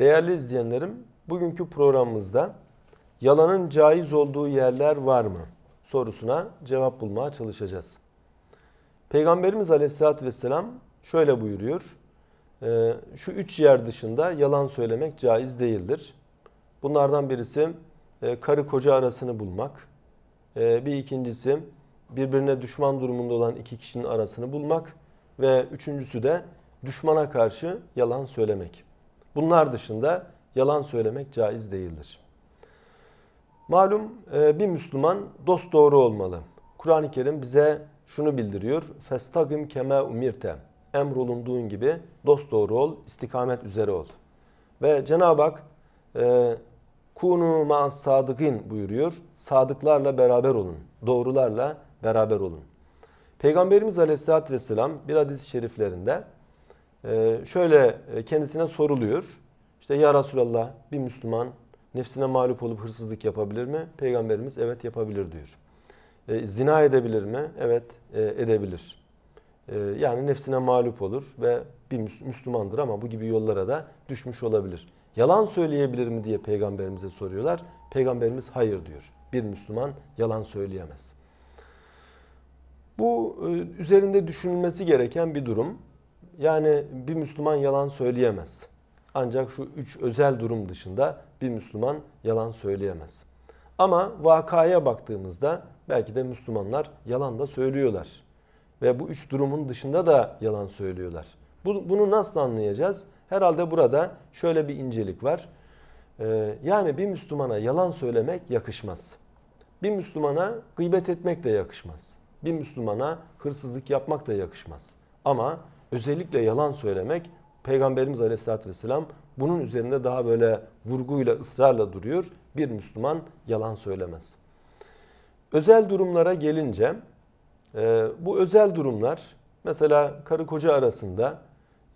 Değerli izleyenlerim, bugünkü programımızda yalanın caiz olduğu yerler var mı sorusuna cevap bulmaya çalışacağız. Peygamberimiz Aleyhisselatü Vesselam şöyle buyuruyor. Ee, şu üç yer dışında yalan söylemek caiz değildir. Bunlardan birisi e, karı koca arasını bulmak. Ee, bir ikincisi birbirine düşman durumunda olan iki kişinin arasını bulmak. Ve üçüncüsü de düşmana karşı yalan söylemek. Bunlar dışında yalan söylemek caiz değildir. Malum e, bir Müslüman dost doğru olmalı. Kur'an-ı Kerim bize şunu bildiriyor. Festagim keme umirte. Emrolunduğun gibi dost doğru ol, istikamet üzere ol. Ve Cenab-ı Hak e, kunu ma'as sadıkin buyuruyor. Sadıklarla beraber olun. Doğrularla beraber olun. Peygamberimiz Aleyhisselatü Vesselam bir hadis-i şeriflerinde ee, şöyle e, kendisine soruluyor. İşte ya Resulallah bir Müslüman nefsine mağlup olup hırsızlık yapabilir mi? Peygamberimiz evet yapabilir diyor. Ee, zina edebilir mi? Evet e, edebilir. Ee, yani nefsine mağlup olur ve bir Müslümandır ama bu gibi yollara da düşmüş olabilir. Yalan söyleyebilir mi diye peygamberimize soruyorlar. Peygamberimiz hayır diyor. Bir Müslüman yalan söyleyemez. Bu e, üzerinde düşünülmesi gereken bir durum. Yani bir Müslüman yalan söyleyemez. Ancak şu üç özel durum dışında bir Müslüman yalan söyleyemez. Ama vakaya baktığımızda belki de Müslümanlar yalan da söylüyorlar. Ve bu üç durumun dışında da yalan söylüyorlar. bunu nasıl anlayacağız? Herhalde burada şöyle bir incelik var. Ee, yani bir Müslümana yalan söylemek yakışmaz. Bir Müslümana gıybet etmek de yakışmaz. Bir Müslümana hırsızlık yapmak da yakışmaz. Ama özellikle yalan söylemek Peygamberimiz Aleyhisselatü Vesselam bunun üzerinde daha böyle vurguyla ısrarla duruyor. Bir Müslüman yalan söylemez. Özel durumlara gelince e, bu özel durumlar mesela karı koca arasında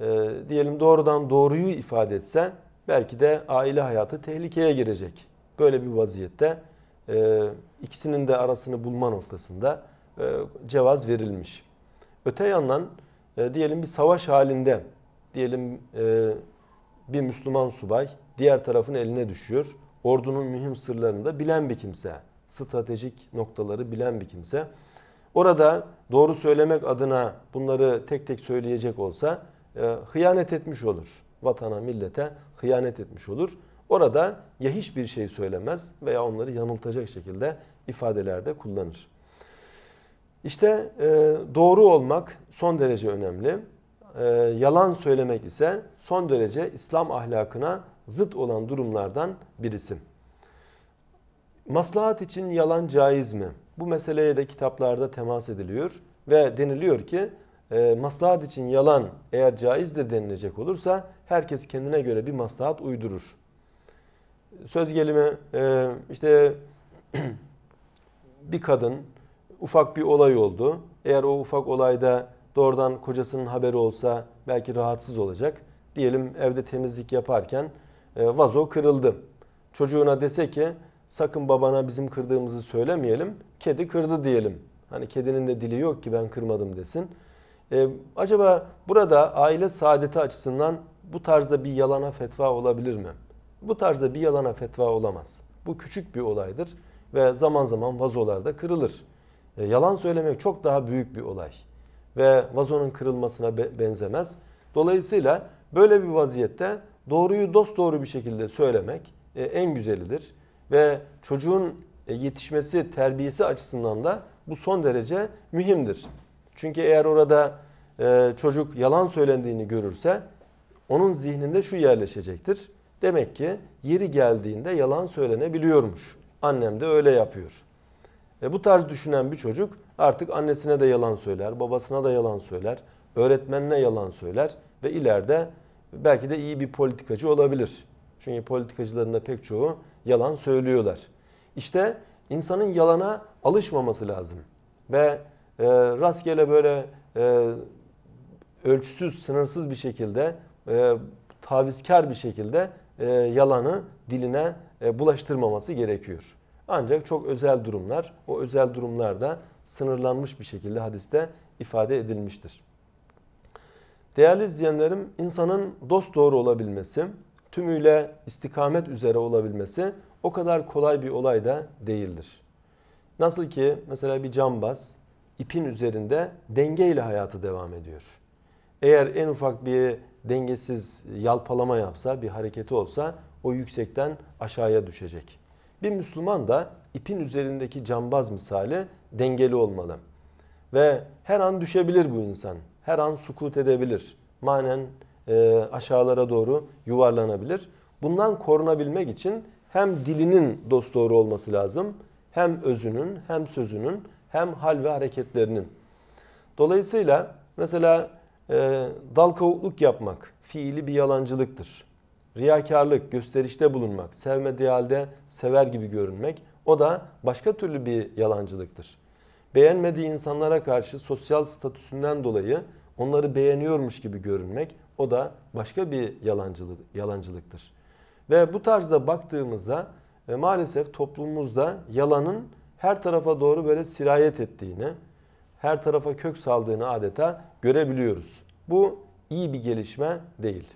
e, diyelim doğrudan doğruyu ifade etse belki de aile hayatı tehlikeye girecek. Böyle bir vaziyette e, ikisinin de arasını bulma noktasında cevaz verilmiş. Öte yandan e, diyelim bir savaş halinde diyelim e, bir Müslüman subay diğer tarafın eline düşüyor. Ordunun mühim sırlarını da bilen bir kimse. Stratejik noktaları bilen bir kimse. Orada doğru söylemek adına bunları tek tek söyleyecek olsa e, hıyanet etmiş olur. Vatana, millete hıyanet etmiş olur. Orada ya hiçbir şey söylemez veya onları yanıltacak şekilde ifadelerde kullanır. İşte e, doğru olmak son derece önemli. E, yalan söylemek ise son derece İslam ahlakına zıt olan durumlardan birisi. Maslahat için yalan caiz mi? Bu meseleye de kitaplarda temas ediliyor ve deniliyor ki e, maslahat için yalan eğer caizdir denilecek olursa herkes kendine göre bir maslahat uydurur. Söz gelimi e, işte bir kadın ufak bir olay oldu. Eğer o ufak olayda doğrudan kocasının haberi olsa belki rahatsız olacak. Diyelim evde temizlik yaparken e, vazo kırıldı. Çocuğuna dese ki sakın babana bizim kırdığımızı söylemeyelim. Kedi kırdı diyelim. Hani kedinin de dili yok ki ben kırmadım desin. E, acaba burada aile saadeti açısından bu tarzda bir yalana fetva olabilir mi? Bu tarzda bir yalana fetva olamaz. Bu küçük bir olaydır ve zaman zaman da kırılır. E, yalan söylemek çok daha büyük bir olay. Ve vazonun kırılmasına benzemez. Dolayısıyla böyle bir vaziyette doğruyu dost doğru bir şekilde söylemek e, en güzelidir. Ve çocuğun e, yetişmesi, terbiyesi açısından da bu son derece mühimdir. Çünkü eğer orada çocuk yalan söylendiğini görürse onun zihninde şu yerleşecektir. Demek ki yeri geldiğinde yalan söylenebiliyormuş. Annem de öyle yapıyor. E bu tarz düşünen bir çocuk artık annesine de yalan söyler, babasına da yalan söyler, öğretmenine yalan söyler ve ileride belki de iyi bir politikacı olabilir. Çünkü politikacıların da pek çoğu yalan söylüyorlar. İşte insanın yalana alışmaması lazım. Ve e, rastgele böyle e, ölçüsüz, sınırsız bir şekilde, e, tavizkar bir şekilde e, yalanı diline e, bulaştırmaması gerekiyor. Ancak çok özel durumlar, o özel durumlarda sınırlanmış bir şekilde hadiste ifade edilmiştir. Değerli izleyenlerim, insanın dost doğru olabilmesi, tümüyle istikamet üzere olabilmesi o kadar kolay bir olay da değildir. Nasıl ki mesela bir cambaz ipin üzerinde dengeyle hayatı devam ediyor. Eğer en ufak bir dengesiz yalpalama yapsa, bir hareketi olsa o yüksekten aşağıya düşecek. Bir Müslüman da ipin üzerindeki cambaz misali dengeli olmalı. Ve her an düşebilir bu insan. Her an sukut edebilir. Manen e, aşağılara doğru yuvarlanabilir. Bundan korunabilmek için hem dilinin dosdoğru olması lazım, hem özünün, hem sözünün, hem hal ve hareketlerinin. Dolayısıyla mesela e, dal kavukluk yapmak fiili bir yalancılıktır riyakarlık, gösterişte bulunmak, sevmediği halde sever gibi görünmek o da başka türlü bir yalancılıktır. Beğenmediği insanlara karşı sosyal statüsünden dolayı onları beğeniyormuş gibi görünmek o da başka bir yalancılık, yalancılıktır. Ve bu tarzda baktığımızda e, maalesef toplumumuzda yalanın her tarafa doğru böyle sirayet ettiğini, her tarafa kök saldığını adeta görebiliyoruz. Bu iyi bir gelişme değil.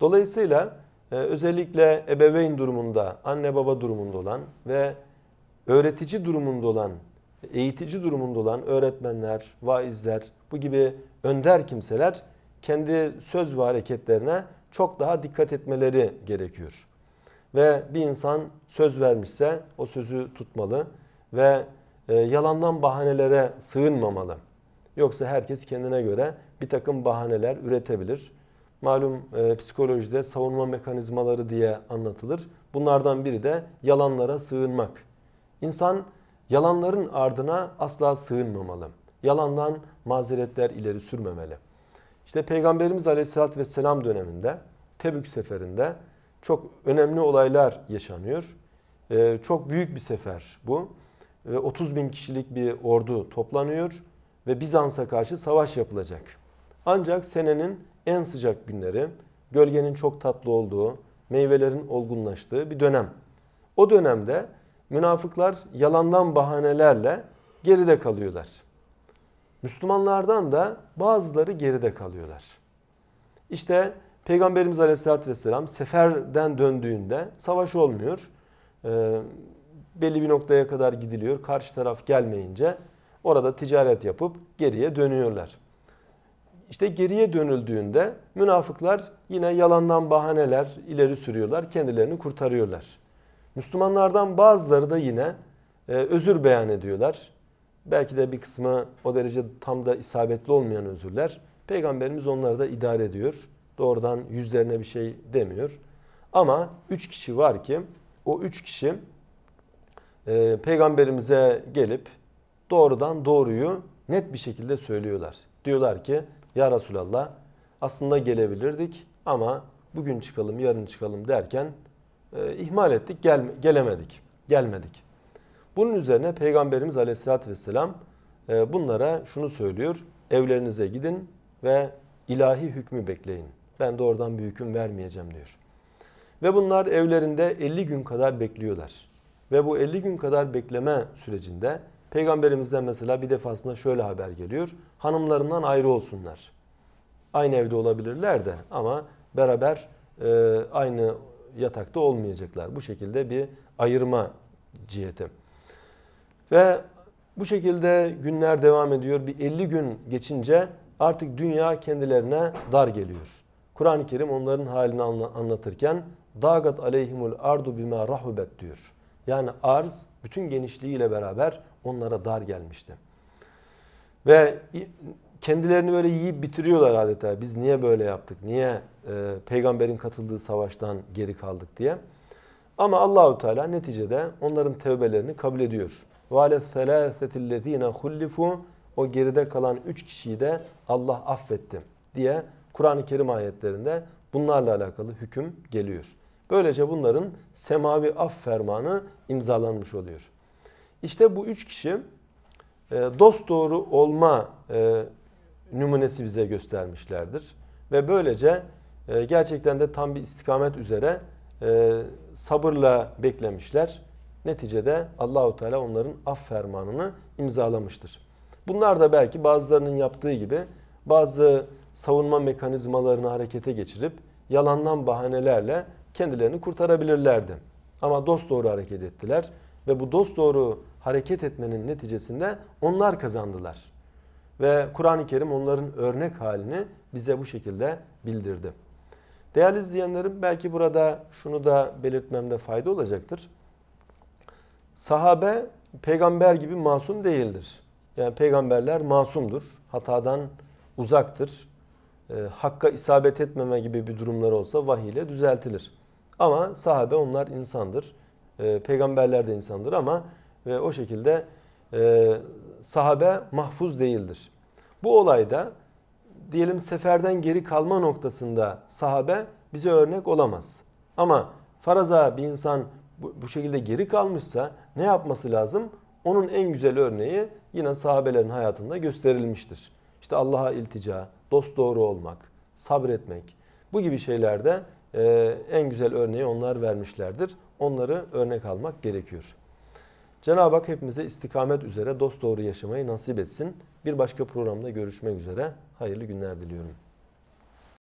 Dolayısıyla ee, özellikle ebeveyn durumunda, anne baba durumunda olan ve öğretici durumunda olan, eğitici durumunda olan öğretmenler, vaizler, bu gibi önder kimseler kendi söz ve hareketlerine çok daha dikkat etmeleri gerekiyor. Ve bir insan söz vermişse o sözü tutmalı ve e, yalandan bahanelere sığınmamalı. Yoksa herkes kendine göre bir takım bahaneler üretebilir malum e, psikolojide savunma mekanizmaları diye anlatılır. Bunlardan biri de yalanlara sığınmak. İnsan yalanların ardına asla sığınmamalı. Yalandan mazeretler ileri sürmemeli. İşte Peygamberimiz Aleyhisselatü Vesselam döneminde Tebük seferinde çok önemli olaylar yaşanıyor. E, çok büyük bir sefer bu. E, 30 bin kişilik bir ordu toplanıyor ve Bizans'a karşı savaş yapılacak. Ancak senenin en sıcak günleri, gölgenin çok tatlı olduğu, meyvelerin olgunlaştığı bir dönem. O dönemde münafıklar yalandan bahanelerle geride kalıyorlar. Müslümanlardan da bazıları geride kalıyorlar. İşte Peygamberimiz Aleyhisselatü Vesselam seferden döndüğünde savaş olmuyor. Ee, belli bir noktaya kadar gidiliyor. Karşı taraf gelmeyince orada ticaret yapıp geriye dönüyorlar. İşte geriye dönüldüğünde münafıklar yine yalandan bahaneler ileri sürüyorlar, kendilerini kurtarıyorlar. Müslümanlardan bazıları da yine e, özür beyan ediyorlar. Belki de bir kısmı o derece tam da isabetli olmayan özürler. Peygamberimiz onları da idare ediyor. Doğrudan yüzlerine bir şey demiyor. Ama üç kişi var ki o üç kişi e, peygamberimize gelip doğrudan doğruyu net bir şekilde söylüyorlar. Diyorlar ki ya Resulallah aslında gelebilirdik ama bugün çıkalım yarın çıkalım derken e, ihmal ettik gel, gelemedik gelmedik. Bunun üzerine Peygamberimiz aleyhissalatü vesselam e, bunlara şunu söylüyor evlerinize gidin ve ilahi hükmü bekleyin. Ben doğrudan bir hüküm vermeyeceğim diyor. Ve bunlar evlerinde 50 gün kadar bekliyorlar. Ve bu 50 gün kadar bekleme sürecinde Peygamberimizden mesela bir defasında şöyle haber geliyor. Hanımlarından ayrı olsunlar. Aynı evde olabilirler de ama beraber e, aynı yatakta olmayacaklar. Bu şekilde bir ayırma ciheti. Ve bu şekilde günler devam ediyor. Bir 50 gün geçince artık dünya kendilerine dar geliyor. Kur'an-ı Kerim onların halini anlatırken dagat aleyhimul ardu bima rahubet diyor. Yani arz bütün genişliğiyle beraber onlara dar gelmişti. Ve kendilerini böyle yiyip bitiriyorlar adeta. Biz niye böyle yaptık? Niye e, peygamberin katıldığı savaştan geri kaldık diye. Ama Allahu Teala neticede onların tevbelerini kabul ediyor. Vale selasetillezine hullifu o geride kalan üç kişiyi de Allah affetti diye Kur'an-ı Kerim ayetlerinde bunlarla alakalı hüküm geliyor. Böylece bunların semavi af fermanı imzalanmış oluyor. İşte bu üç kişi e, dost doğru olma e, numunesi bize göstermişlerdir. Ve böylece e, gerçekten de tam bir istikamet üzere sabırla beklemişler. Neticede Allahu Teala onların af fermanını imzalamıştır. Bunlar da belki bazılarının yaptığı gibi bazı savunma mekanizmalarını harekete geçirip yalandan bahanelerle kendilerini kurtarabilirlerdi. Ama dost doğru hareket ettiler ve bu dost doğru hareket etmenin neticesinde onlar kazandılar. Ve Kur'an-ı Kerim onların örnek halini bize bu şekilde bildirdi. Değerli izleyenlerim belki burada şunu da belirtmemde fayda olacaktır. Sahabe peygamber gibi masum değildir. Yani peygamberler masumdur. Hatadan uzaktır. E, hakka isabet etmeme gibi bir durumlar olsa vahiy ile düzeltilir. Ama sahabe onlar insandır. E, peygamberler de insandır ama ve o şekilde e, sahabe mahfuz değildir. Bu olayda diyelim seferden geri kalma noktasında sahabe bize örnek olamaz. Ama faraza bir insan bu, bu şekilde geri kalmışsa ne yapması lazım? Onun en güzel örneği yine sahabelerin hayatında gösterilmiştir. İşte Allah'a iltica, dost doğru olmak, sabretmek bu gibi şeylerde e, en güzel örneği onlar vermişlerdir. Onları örnek almak gerekiyor. Cenab-ı Hak hepimize istikamet üzere dost doğru yaşamayı nasip etsin. Bir başka programda görüşmek üzere. Hayırlı günler diliyorum.